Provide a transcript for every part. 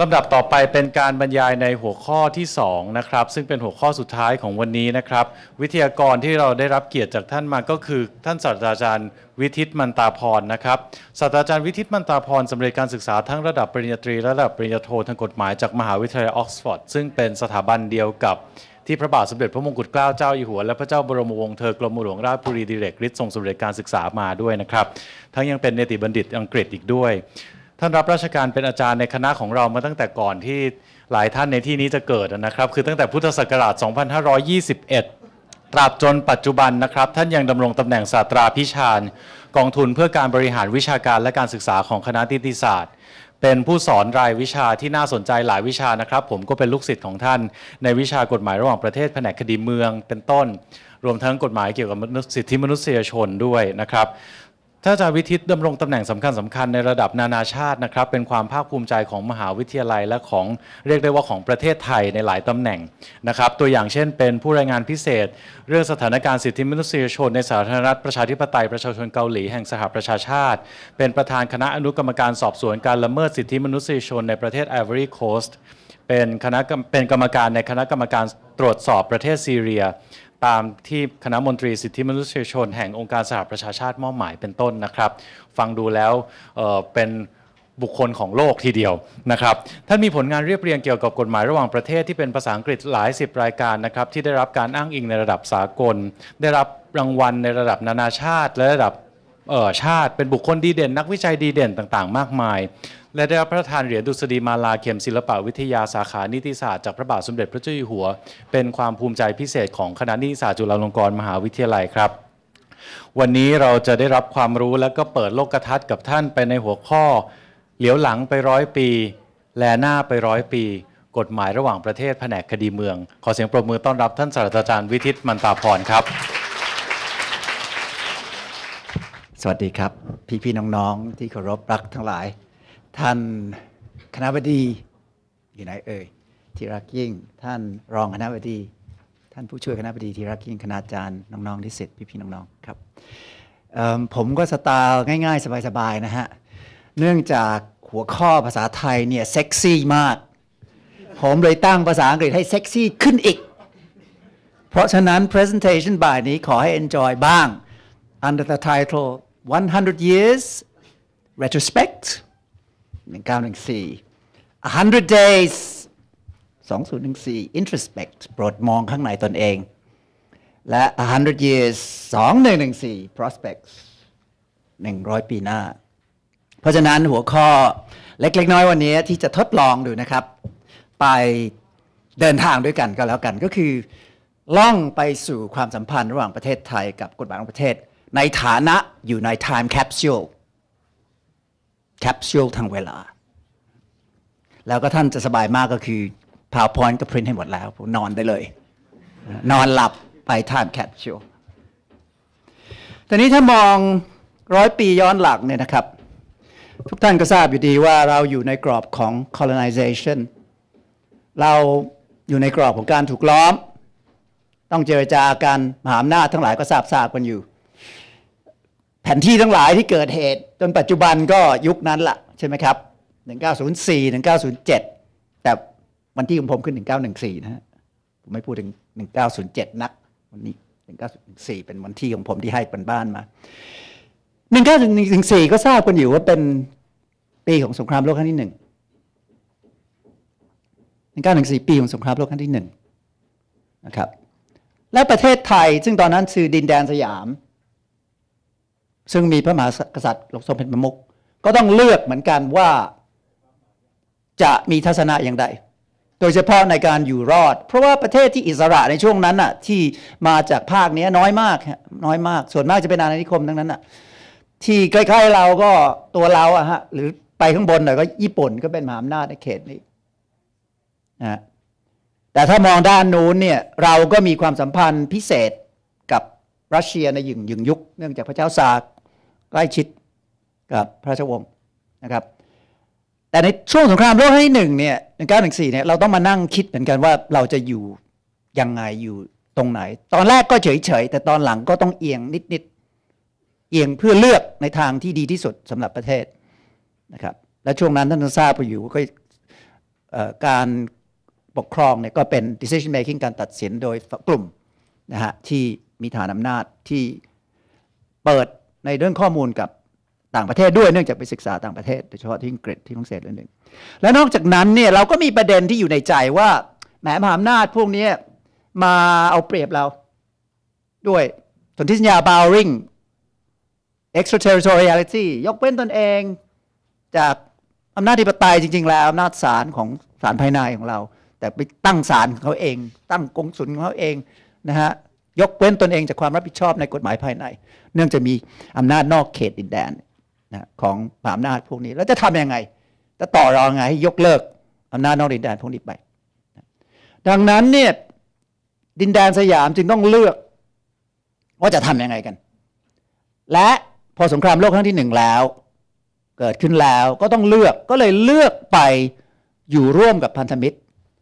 ลำดับต่อไปเป็นการบรรยายในหัวข้อที่2นะครับซึ่งเป็นหัวข้อสุดท้ายของวันนี้นะครับ วิทยากรที่เราได้รับเกียรติจากท่านมาก็คือ ท่านศาสตราจารย์วิทิตมันตาพรนะครับศาสตราจารย์วิทิตมันตาพรสำเร็จการศึกษาทั้งระดับปริญญาตรีและระดับปริญญาโททางกฎหมายจากมหาวิทยาลัยออกซฟอร์ดซึ่งเป็นสถาบันเดียวกับที่พระบาทสมเด็จ พระมงกุฎเกล้าเจ้าอยู่หัวและพระเจ้าบรมวงศ์เธอกรมหลวงราชบุรีดิเรกฤทธิ์ทรงสำเร็จการศึกษามาด้วยนะครับทั้งยังเป็นเนติบัณฑิตอังกฤษอีกด้วยท่านรับราชการเป็นอาจารย์ในคณะของเรามาตั้งแต่ก่อนที่หลายท่านในที่นี้จะเกิดนะครับคือตั้งแต่พุทธศักราช 2521 ตราบจนปัจจุบันนะครับ ท่านยังดำรงตำแหน่งศาสตราพิชานกองทุนเพื่อการบริหารวิชาการและการศึกษาของคณะทิติศาสตร์เป็นผู้สอนรายวิชาที่น่าสนใจหลายวิชานะครับ ผมก็เป็นลูกศิษย์ของท่าน ในวิชากฎหมายระหว่างประเทศ แผนกคดีเมือง เป็นต้น รวมทั้งกฎหมายเกี่ยวกับสิทธิมนุษยชนด้วยนะครับท่านอาจารย์วิทิตดำรงตำแหน่งสำคัญสำคัญในระดับนานาชาตินะครับเป็นความภาคภูมิใจของมหาวิทยาลัย และของเรียกได้ว่าของประเทศไทยในหลายตำแหน่งนะครับตัวอย่างเช่นเป็นผู้รายงานพิเศษ เรื่องสถานการณ์สิทธิมนุษยชน ในสาธารณรัฐประชาธิปไตย ประชาชนเกาหลี แห่งสหประชาชาติ เป็นประธานคณะอนุกรรมการสอบสวนการละเมิดสิทธิมนุษยชนในประเทศไอวอรี่โคสต์เป็นคณะเป็นกรรมการในคณะกรรมการตรวจสอบประเทศซีเรียตามที่คณะมนตรีสิทธิมนุษยชนแห่งองค์การสหประชาชาติมอบหมายเป็นต้นนะครับ ฟังดูแล้วเป็นบุคคลของโลกทีเดียวนะครับท่านมีผลงานเรียบเรียงเกี่ยวกับกฎหมายระหว่างประเทศที่เป็นภาษาอังกฤษหลายสิบรายการนะครับที่ได้รับการอ้างอิงในระดับสากล ได้รับรางวัลในระดับนานาชาติและระดับชาติเป็นบุคคลดีเด่นนักวิจัยดีเด่นต่างๆ มากมาย และได้รับพระราชทานเหรียญดุษฎีมาลาเข็ม ศิลปวิทยา สาขานิติศาสตร์จากพระบาทสมเด็จพระเจ้าอยู่หัว เป็นความภูมิใจพิเศษของคณะนิติศาสตร์จุฬาลงกรณ์มหาวิทยาลัยครับ วันนี้เราจะได้รับความรู้และก็เปิดโลกทัศน์กับท่านไปในหัวข้อ เหลียวหลังไปร้อยปี แลหน้าไปร้อยปี กฎหมายระหว่างประเทศแผนกคดีเมือง ขอเสียงปรบมือต้อนรับท่านศาสตราจารย์วิทิตมันตาพรครับสวัสดีครับพี่พี่น้องๆ ที่เคารพรักทั้งหลาย ท่านคณะบดีอยู่ไหนเอ่ยที่รักยิ่งท่านรองคณะบดี ท่านผู้ช่วยคณะบดีที่รักยิ่งคณาจารย์น้องๆที่เสร็จพี่พี่น้องๆครับผมก็สไตล์ง่ายๆสบายๆนะฮะเนื่องจากหัวข้อภาษาไทยเนี่ยเซ็กซี่มากผมเลยตั้งภาษาอังกฤษให้เซ็กซี่ขึ้นอีกเพราะฉะนั้น presentation บ่ายนี้ขอให้ enjoy บ้าง under the title 100 years retrospect 1914 100 days 2014 introspect โปรดมองข้างในตนเอง และ 100 years 2114 prospects 100 ปีหน้า เพราะฉะนั้นหัวข้อเล็กๆน้อยวันนี้ที่จะทดลองดูนะครับ ไปเดินทางด้วยกันก็แล้วกันก็คือ ล่องไปสู่ความสัมพันธ์ระหว่างประเทศไทยกับกฎหมายของประเทศในฐานะอยู่ใน time capsule capsule ทางเวลา แล้วก็ท่านจะสบายมากก็คือ PowerPoint ก็พิมพ์ให้หมดแล้วนอนได้เลย นอนหลับไป time capsule แต่นี้ถ้ามองร้อยปีย้อนหลังเนี่ยนะครับ ทุกท่านก็ทราบอยู่ดีว่าเราอยู่ในกรอบของ colonization เราอยู่ในกรอบของการถูกล้อม ต้องเจรจากันมหาอำนาจทั้งหลายก็ทราบทราบกันอยู่แผนที่ทั้งหลายที่เกิดเหตุจนปัจจุบันก็ยุคนั้นละใช่ไหมครับ 1904 1907 แต่วันที่ของผมขึ้น 1914นะฮะผมไม่พูดถึง 1907 นักวันนี้1914เป็นวันที่ของผมที่ให้เป็นบ้านมา 1914ก็ทราบกันอยู่ว่าเป็นปีของสงครามโลกครั้งที่หนึ่ง1914ปีของสงครามโลกครั้งที่หนึ่งนะครับและประเทศไทยซึ่งตอนนั้นคือดินแดนสยามซึ่งมีพระมหากษัตริย์ลทรงเป็นประมุขก็ต้องเลือกเหมือนกันว่าจะมีทัศนะอย่างใด โดยเฉพาะในการอยู่รอด เพราะว่าประเทศที่อิสระในช่วงนั้นน่ะที่มาจากภาคนี้น้อยมากน้อยมาก ส่วนมากจะเป็นอาณานิคมทั้งนั้นน่ะ ที่ใกล้ๆเราก็ตัวเราอะฮะ หรือไปข้างบนหน่อยก็ญี่ปุ่นก็เป็นมหาอำนาจในเขตนี้นะแต่ถ้ามองด้านนู้นเนี่ยเราก็มีความสัมพันธ์พิเศษกับรัสเซียในยุงยงยุคเนื่องจากพระเจ้าซารใกล้ชิดกับพระราชวงศ์นะครับ แต่ในช่วงสงครามโลกครั้งที่หนึ่งเนี่ยหนึ่งเก้าหนึ่งสี่เนี่ย เราต้องมานั่งคิดเหมือนกันว่าเราจะอยู่ยังไงอยู่ตรงไหน ตอนแรกก็เฉยเฉยแต่ตอนหลังก็ต้องเอียงนิดนิดเอียงเพื่อเลือกในทางที่ดีที่สุดสำหรับประเทศนะครับและช่วงนั้นท่านทราบไปอยู่ก็การปกครองเนี่ยก็เป็น decision making การตัดสินโดยกลุ่มนะฮะที่มีฐานอำนาจที่เปิดในเรื่องข้อมูลกับต่างประเทศด้วยเนื่องจากไปศึกษาต่างประเทศโดยเฉพาะที่อังกฤษที่ฝรั่งเศสเรื่องหนึ่งและนอกจากนั้นเนี่ย เราก็มีประเด็นที่อยู่ในใจว่าแหมมหาอำนาจพวกนี้มาเอาเปรียบเรา ด้วย สนธิสัญญาบาวริง extraterritoriality ยกเว้นตนเองจากอำนาจที่ปไตยจริงๆแล้วอำนาจศาลของศาลภายในของเรา แต่ไปตั้งศาลเขาเอง ตั้งกงสุลของเขาเองนะฮะยกเว้นตนเองจากความรับผิดชอบในกฎหมายภายใน เนื่องจะมีอำนาจนอกเขตดินแดนนะของผาอำนาจพวกนี้ แล้วจะทำยังไงจะต่อรองไงให้ยกเลิกอำนาจนอกดินแดนพวกนี้ไป ดังนั้นเนี่ยดินแดนสยามจึงต้องเลือก ว่าจะทำยังไงกัน และพอสงครามโลกครั้งที่หนึ่งแล้ว เกิดขึ้นแล้วก็ต้องเลือกก็เลยเลือกไปอยู่ร่วมกับพันธมิตร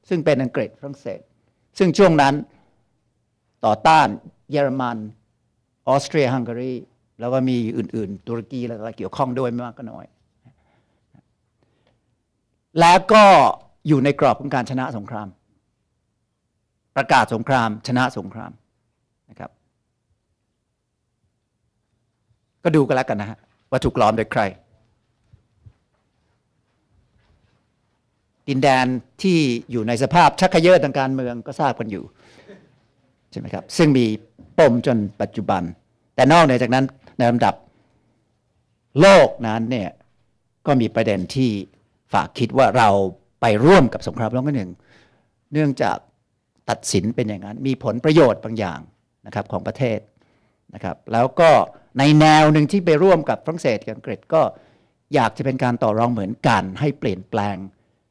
ซึ่งเป็นอังกฤษฝรั่งเศส ซึ่งช่วงนั้นต่อต้าน เยอรมัน ออสเตรียฮังการี แล้วก็มีอื่นๆตุรกีแล้วก็เกี่ยวข้องด้วยไม่มากก็น้อย แล้วก็อยู่ในกรอบของการชนะสงคราม ประกาศสงครามชนะสงครามนะครับ ก็ดูกันแล้วกันนะฮะว่าถูกล้อมโดยใคร ดินแดนที่อยู่ในสภาพชักเยอะทางการเมืองก็ทราบกันอยู่ใช่ไหมครับ ซึ่งมีปมจนปัจจุบัน แต่นอกเหนือจากนั้นในลำดับโลกนั้นเนี่ยก็มีประเด็นที่ฝากคิดว่าเราไปร่วมกับสงครามโลกครั้งหนึ่งเนื่องจากตัดสินเป็นอย่างนั้นมีผลประโยชน์บางอย่างนะครับ ของประเทศนะครับแล้วก็ในแนวหนึ่งที่ไปร่วมกับฝรั่งเศสกับอังกฤษก็อยากจะเป็นการต่อรองเหมือนกันให้เปลี่ยนแปลง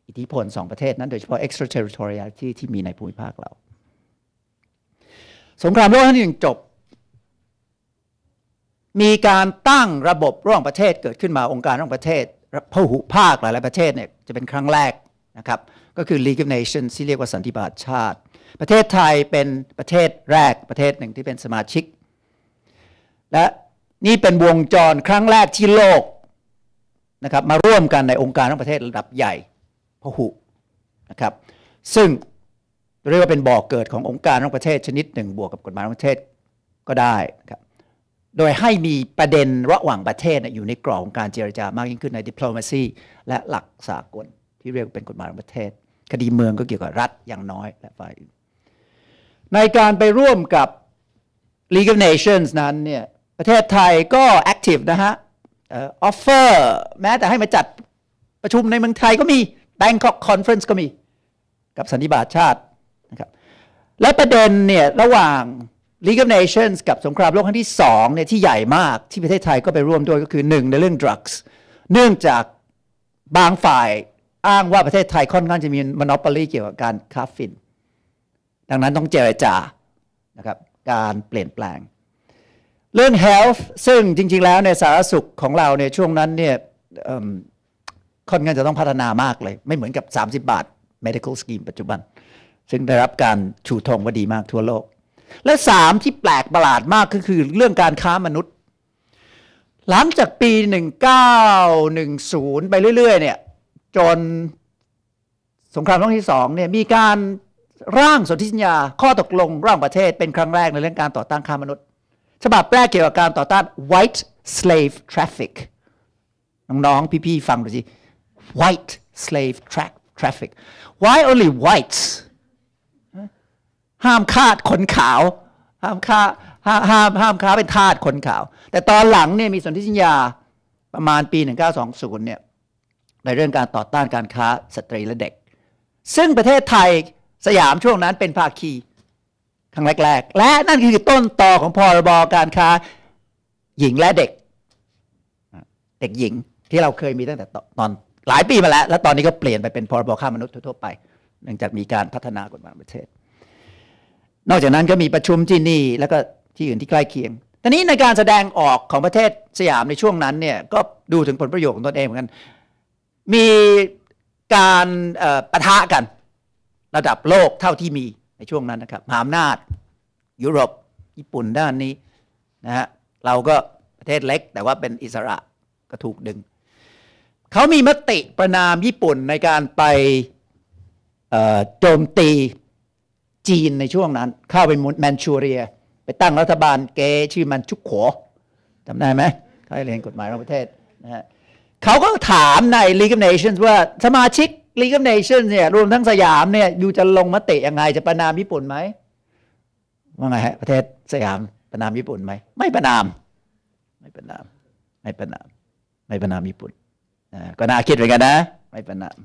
อิทธิพลสองประเทศ นั้นโดยเฉพาะ extraterritoriality ที่มีในภูมิภาคเราสงครามโลกครั้งที่หนึ่งจบ มีการตั้งระบบร่วมประเทศเกิดขึ้นมาองค์การร่วมประเทศ พหุภาคหลายๆประเทศเนี่ยจะเป็นครั้งแรกนะครับก็คือ League of Nations ที่เรียกว่าสันติบาตชาติ ประเทศไทยเป็นประเทศแรกประเทศหนึ่งที่เป็นสมาชิก และนี่เป็นวงจรครั้งแรกที่โลกนะครับมาร่วมกันในองค์การร่วงประเทศระดับใหญ่พหุนะครับซึ่งเรียกว่าเป็นบ่อกเกิดขององค์การระหว่างประเทศ ชนิดหนึ่งบวกกับกฎหมายระหว่างประเทศก็ได้ครับโดยให้มีประเด็นระหว่างประเทศอยู่ในกรอบของการเจรจามากยิ่งขึ้นในดิปโลมาซีและหลักสากลที่เรียกเป็นกฎหมาย่างประเทศ คดีเมืองก็เกี่ยวกับรัฐอย่างน้อยและฝ่ายในการไปร่วมกับ League of Nations นั้นเนี่ยประเทศไทยก็แอคทีฟนะฮะออฟเฟอร์แม้แต่ให้มาจัดประชุมในเมืองไทยก็มี Bangkok Conference ก็มีกับสันนิบาตชาตินะครับและประเด็นเนี่ยระหว่าง League of Nations กับสงครามโลกครั้งที่2เนี่ยที่ใหญ่มากที่ประเทศไทยก็ไปร่วมด้วยก็คือ 1 ในเรื่อง drugs เนื่องจากบางฝ่ายอ้างว่าประเทศไทยค่อนข้างจะมี m o n o p o l y เกี่ยวกับการค้าฟินดังนั้นต้องเจรจานะครับการเปลี่ยนแปลง เรื่อง health ซึ่งจริงๆแล้วในสาธารณสุขของเราในช่วงนั้นเนี่ยค่อนข้างจะต้องพัฒนามากเลย ไม่เหมือนกับ 30 บาท medical scheme ปัจจุบันซึ่งได้รับการ ชูธงว่าดีมากทั่วโลก และสามที่แปลกประหลาดมากก็คือเรื่องการค้ามนุษย์ หลังจากปี 1910 ไปเรื่อย ๆ เนี่ย จนสงครามโลกที่สองเนี่ย มีการร่างสนธิสัญญาข้อตกลงร่างประเทศเป็นครั้งแรกในเรื่องการต่อต้านค้ามนุษย์ ฉบับแรกเกี่ยวกับการต่อต้าน white slave traffic น้องๆพี่ๆฟังดูสิ white slave tra- traffic why only whites ห้ามฆ่าขนขาวห้ามฆ่าห้ามห้ามห้ามค้าเป็นทาสขนขาว แต่ตอนหลังเนี่ยมีสนธิสัญญาประมาณปี 1920เนี่ยในเรื่องการต่อต้านการค้าสตรีและเด็ก ซึ่งประเทศไทยสยามช่วงนั้นเป็นภาคีครั้งแรก ๆและนั่นคือต้นต่อของพรบการค้าหญิงและเด็ก เด็กหญิงที่เราเคยมีตั้งแต่ตอนหลายปีมาแล้วและตอนนี้ก็เปลี่ยนไปเป็นพรบค้ามนุษย์ทั่วไปเนื่องจากมีการพัฒนากฎหมายประเทศนอกจากนั้นก็มีประชุมที่นี่ แล้วก็ที่อื่นที่ใกล้เคียง ตอนนี้ในการแสดงออกของประเทศสยามในช่วงนั้นเนี่ยก็ดูถึงผลประโยชน์ของตนเองเหมือนกัน มีการประทะกันระดับโลกเท่าที่มีในช่วงนั้นนะครับมหาอำนาจยุโรปญี่ปุ่นด้านนี้นะฮะเราก็ประเทศเล็กแต่ว่าเป็นอิสระก็ถูกดึง เขามีมติประนามญี่ปุ่นในการไปโจมตีจีนในช่วงนั้นเข้าไปมุแมนชูเรีย ไปตั้งรัฐบาลเกชื่อมันชุกขวจำได้ไหมเขาเรียนกฎหมายของประเทศนะฮะเขาก็ถามใน League of Nations ว่าสมาชิก League of Nations เนี่ยรวมทั้งสยามเนี่ยอยู่จะลงมติยังไง จะประนามญี่ปุ่นไหมว่าไงฮะประเทศสยามประนามญี่ปุ่นไหมไม่ประนาม ไม่ประนามไม่ประนามไม่ประนามญี่ปุ่นก็น่าคิดเหมือนกันนะ ไม่ประนาม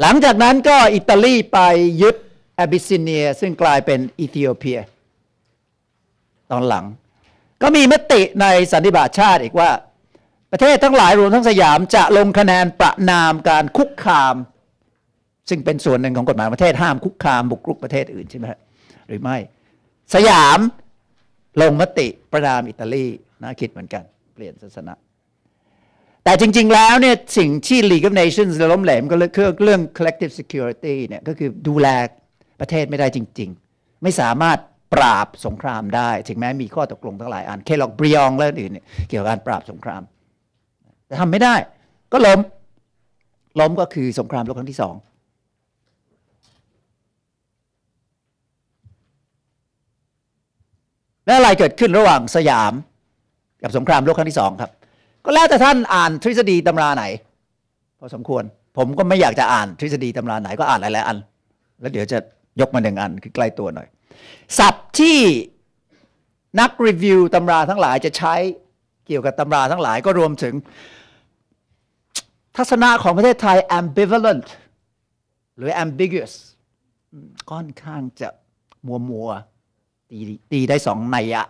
หลังจากนั้นก็อิตาลีไปยึดแอบิสซิเนีย ซึ่งกลายเป็นอิธิโอเปีย ตอนหลัง ก็มีมติในสันติบาตชาติอีกว่าประเทศทั้งหลายรวมทั้งสยามจะลงคะแนนประนามการคุกคาม ซึ่งเป็นส่วนหนึ่งของกฎหมาย ประเทศห้ามคุกคามบุกรุกประเทศอื่นใช่ไหมหรือไม่ สยามลงมติประนามอิตาลีน่าคิดเหมือนกัน เปลี่ยนศาสนาแต่จริง ๆ แล้วเนี่ยสิ่งที่ League of Nations ล้มเหลวก็เรื่องเรื่อง collective security เนี่ยก็คือดูแลประเทศไม่ได้จริง ๆ ไม่สามารถปราบสงครามได้ ถึงแม้มีข้อตกลงทั้งหลายอันเคลอกบริยองและอื่นเนี่ยเกี่ยวกับการปราบสงคราม แต่ทำไม่ได้ ก็ล้มล้มก็คือสงครามโลกครั้งที่สองและอะไรเกิดขึ้นระหว่างสยามกับสงครามโลกครั้งที่สองครับก็แล้วแต่ท่านอ่านทฤษฎีตำราไหน พอสมควรผมก็ไม่อยากจะอ่านทฤษฎีตำราไหนก็อ่านหลายๆอัน แล้วเดี๋ยวจะยกมาหนึ่งอันคือใกล้ตัวหน่อยศัพท์ที่นักรีวิวตำราทั้งหลายจะใช้เกี่ยวกับตำราทั้งหลาย ก็รวมถึง ทัศนะของประเทศไทย ambivalent หรือ ambiguous ค่อนข้างจะมัวมัวตีตีได้สองในอะ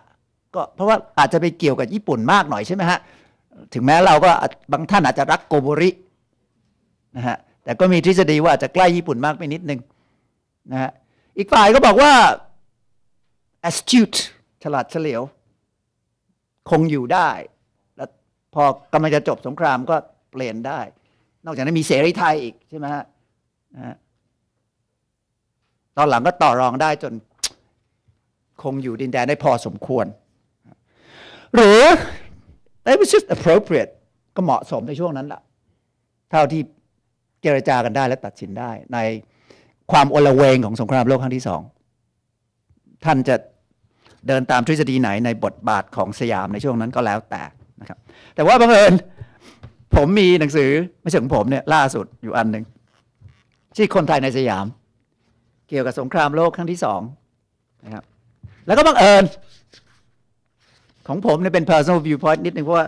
ก็เพราะว่าอาจจะไปเกี่ยวกับญี่ปุ่นมากหน่อยใช่ไหมฮะถึงแม้เราก็บางท่านอาจจะรักโกโบรินะฮะแต่ก็มีทฤษฎีว่าอาจจะใกล้ญี่ปุ่นมากไปนิดนึงนะฮะอีกฝ่ายก็บอกว่า astute ฉลาดเฉลียว คงอยู่ได้แล้วพอกำลังจะจบสงครามก็เปลี่ยนได้ นอกจากนั้นมีเสรีไทยอีกใช่ไหมฮะตอนหลังก็ต่อรองได้จนคงอยู่ดินแดนได้พอสมควร it was just appropriate ก็เหมาะสมในช่วงนั้นละเท่าที่เจรจากันได้และตัดสินได้ ในความอลเวงของสงครามโลกครั้งที่สอง ท่านจะเดินตามทฤษฎีไหนในบทบาทของสยามในช่วงนั้นก็แล้วแต่นะครับ แต่ว่าบังเอิญ ผมมีหนังสือ ไม่ใช่ของผมเนี่ยล่าสุดอยู่อันหนึ่งชื่อคนไทยในสยาม เกี่ยวกับสงครามโลกครั้งที่สองนะครับ แล้วก็บังเอิญของผมเนี่ยเป็น personal viewpoint นิดนึง เพราะว่า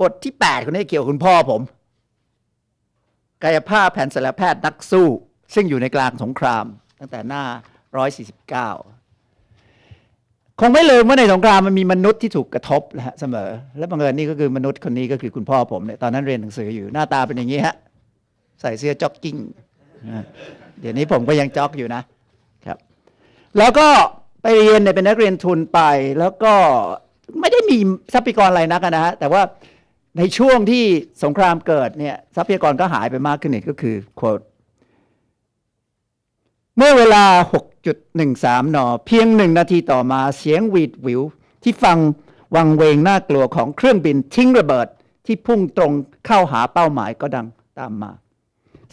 บทที่ 8คนนี้เกี่ยวคุณพ่อผม กายภาพแผนศัลยแพทย์นักสู้ ซึ่งอยู่ในกลางสงคราม ตั้งแต่หน้า 149 คงไม่ลืมว่าในสงครามมันมีมนุษย์ที่ถูกกระทบนะฮะเสมอ และบังเอิญนี่ก็คือมนุษย์คนนี้ก็คือคุณพ่อผมเนี่ยตอนนั้นเรียนหนังสืออยู่หน้าตาเป็นอย่างนี้ฮะใส่เสื้อจ็อกกิ้งเดี๋ยวนี้ผมก็ยังจ็อกอยู่นะครับ แล้วก็ไปเรียนเนี่ยเป็นนักเรียนทุนไปแล้วก็ไม่ได้มีทรัพยากรอะไรนักนะฮะ แต่ว่าในช่วงที่สงครามเกิดเนี่ยทรัพยากรก็หายไปมากขึ้นอีกก็คือโคดเมื่อเวลา 6.13 น เพียงหนึ่งนาทีต่อมาเสียงวีดวิว ที่ฟังวังเวงน่ากลัวของเครื่องบินทิ้งระเบิดที่พุ่งตรงเข้าหาเป้าหมายก็ดังตามมา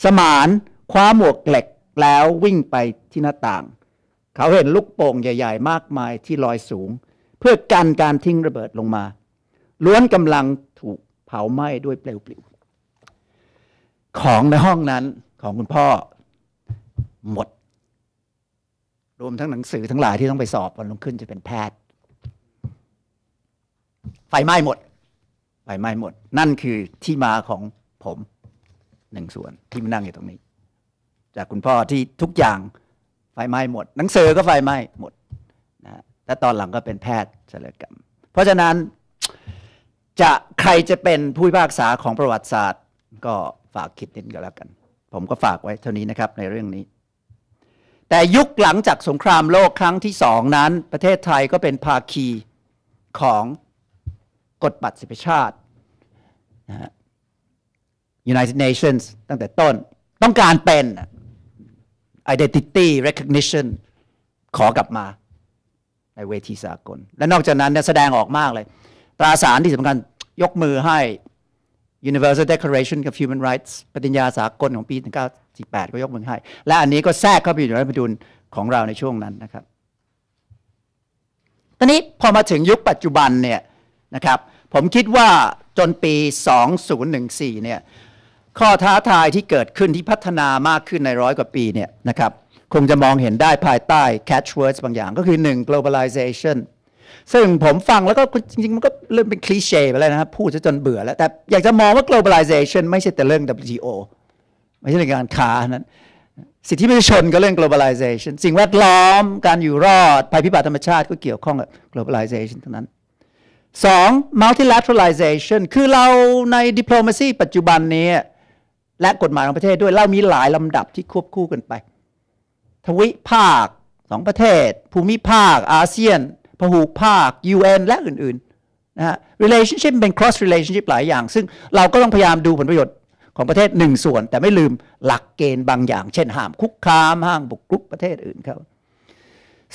สมานคว้าหมวกเหล็กแล้ววิ่งไปที่หน้าต่าง เขาเห็นลูกโป่งใหญ่ ๆ มากมายที่ลอยสูงเพื่อกันการทิ้งระเบิดลงมาล้วนกำลังถูกเผาไหม้ด้วยเปลวปลิวของในห้องนั้นของคุณพ่อหมด รวมทั้งหนังสือทั้งหลายที่ต้องไปสอบวันลงขึ้นจะเป็นแพทย์ไฟไหม้หมดไฟไหม้หมด นั่นคือที่มาของผมหนึ่งส่วนที่มานั่งอยู่ตรงนี้ จากคุณพ่อที่ทุกอย่าง ไฟไหม้หมด หนังสือก็ไฟไหม้หมดและตอนหลังก็เป็นแพทย์ศัลยกรรม เพราะฉะนั้นจะใครจะเป็นผู้พิพากษาของประวัติศาสตร์ก็ฝากคิดนิดก็แล้วกัน ผมก็ฝากไว้เท่านี้นะครับ ในเรื่องนี้ แต่ยุคหลังจากสงครามโลกครั้งที่สองนั้น ประเทศไทยก็เป็นภาคีของกฎบัตรสิบชาตินะฮะ United Nations ตั้งแต่ต้นต้องการเป็น identity recognition ขอกลับมาในเวทีสากล และนอกจากนั้นแสดงออกมากเลยตราสารที่สำคัญยกมือให้ Universal Declaration of Human Rights ปฏิญญาสากลของปี 1948 ก็ยกมือให้ และอันนี้ก็แทรกเข้าไปอยู่ในรัฐธรรมนูญของเราในช่วงนั้นนะครับ ตอนนี้พอมาถึงยุคปัจจุบันเนี่ยนะครับ ผมคิดว่าจนปี 2014 เนี่ย ข้อท้าทายที่เกิดขึ้นที่พัฒนามากขึ้นในร้อยกว่าปีเนี่ยนะครับคงจะมองเห็นได้ภายใต้ catchwords บางอย่างก็คือ 1 globalization ซึ่งผมฟังแล้วก็จริงๆ มันก็เริ่มเป็นคลีเช่ไปแล้วนะครับ พูดจนเบื่อแล้ว แต่อยากจะมองว่า globalization ไม่ใช่แต่เรื่อง WTO ไม่ใช่เรื่องการค้านั้น สิทธิมนุษยชนก็เรื่อง globalization สิ่งแวดล้อมการอยู่รอดภัยพิบัติธรรมชาติก็เกี่ยวข้องกับ globalization ทั้งนั้น 2. multilateralization คือเราใน diplomacy ปัจจุบันนี้ และกฎหมายของประเทศด้วยเรามีหลายลำดับที่ควบคู่กันไปทวิภาคสองประเทศ ภูมิภาค อาเซียน พหูภาค UN และอื่นๆนะฮะ relationship เป็น cross relationship หลายอย่าง ซึ่งเราก็ต้องพยายามดูผลประโยชน์ของประเทศหนึ่งส่วน แต่ไม่ลืมหลักเกณฑ์บางอย่างเช่นห้ามคุกคามห้ามบุกรุกประเทศอื่นรับ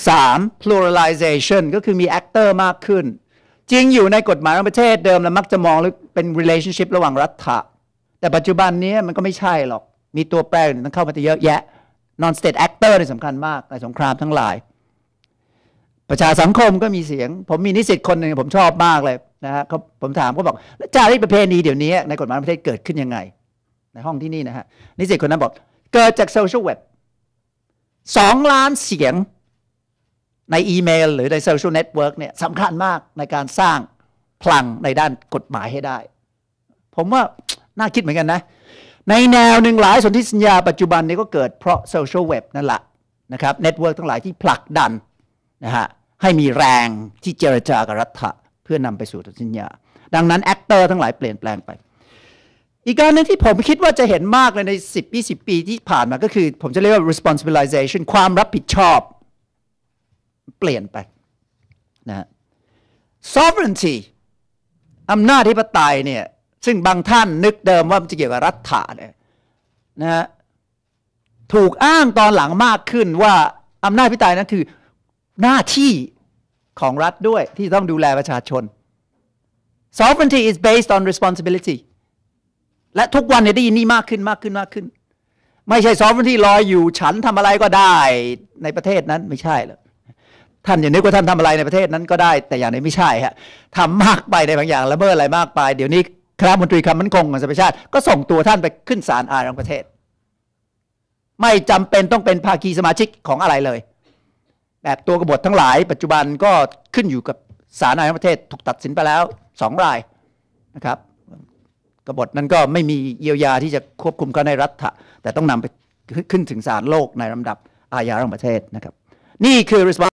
สาม pluralization ก็คือมี actor มากขึ้น จริงอยู่ในกฎหมายของประเทศเดิมล้วมักจะมองเป็น relationship ระหว่างรัฐะแต่ปัจจุบันนี้มันก็ไม่ใช่หรอกมีตัวแปรต้องเข้ามาเยอะแยะ non state actor นี่สำคัญมากในสงครามทั้งหลาย ประชาสังคมก็มีเสียง ผมมีนิสิตคนหนึ่งผมชอบมากเลยนะฮะเขาผมถามเขาบอก แล้วจารีตประเพณีเดี๋ยวนี้ ในกฎหมายประเทศเกิดขึ้นยังไง ในห้องที่นี่นะฮะ นิสิตคนนั้นบอก เกิดจากโซเชียลเว็บสองล้านเสียงในอีเมลหรือในโซเชียลเน็ตเวิร์กเนี่ยสำคัญมากในการสร้างพลังในด้านกฎหมายให้ได้ ผมว่าน่าคิดเหมือนกันนะในแนวหนึ่งหลายสนธิสัญญาปัจจุบันนี้ก็เกิดเพราะโซเชียลเว็บนั่นแหละนะครับเน็ตเวิร์กทั้งหลายที่ผลักดันนะฮะให้มีแรงที่เจรจากับรัฐะเพื่อนำไปสู่สัญญา ดังนั้นแอคเตอร์ทั้งหลายเปลี่ยนแปลงไป อีกการหนึ่งที่ผมคิดว่าจะเห็นมากเลยใน 10-20 ปีที่ผ่านมา ก็คือผมจะเรียกว่า responsibilization ความรับผิดชอบเปลี่ยนไปนะ sovereignty อำนาจที่ปไตยเนี่ยซึ่งบางท่านนึกเดิมว่ามันจะเกี่ยวกับรัฐาเนี่ยนะฮะถูกอ้างตอนหลังมากขึ้นว่า อำนาจพิจารณนคือ หน้าที่ของรัฐด้วยที่ต้องดูแลประชาชน sovereignty is based on responsibility และทุกวันเนี่ยได้ยินนี่มากขึ้นมากขึ้นมากขึ้น ไม่ใช่ sovereignty ลอยอยู่ฉันทำอะไรก็ได้ในประเทศนั้นไม่ใช่หรอกท่านอย่านึกว่าท่านทำอะไรในประเทศนั้นก็ได้ แต่อย่างนี้ไม่ใช่ฮะทำมากไปในบางอย่างละเมิดอะไรมากไปเดี๋ยวนี้คณะมนตรีคำมั่นคงของสหประชาติก็ส่งตัวท่านไปขึ้นศาลอาญาประเทศ ไม่จำเป็นต้องเป็นภาคีสมาชิกของอะไรเลยแบบตัวกบฏทั้งหลาย ปัจจุบันก็ขึ้นอยู่กับศาลอาญาประเทศ ถูกตัดสินไปแล้วสองรายนะครับกบฏนั้นก็ไม่มีเยียวยาที่จะควบคุมเขาในรัฐะแต่ต้องนำไปขึ้นถึงศาลโลกในลำดับอาญาระหว่างประเทศนะครับนี่คือ